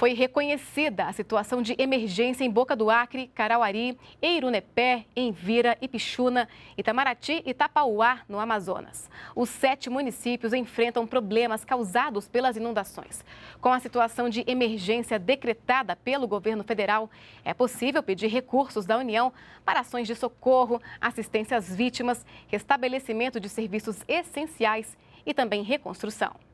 foi reconhecida a situação de emergência em Boca do Acre, Carauari, Eirunepé, Envira, Ipixuna, Itamaraty e Tapauá, no Amazonas. Os sete municípios enfrentam problemas causados pelas inundações. Com a situação de emergência decretada pelo governo federal, é possível pedir recursos da União para ações de socorro, assistência às vítimas, restabelecimento de serviços essenciais e também reconstrução.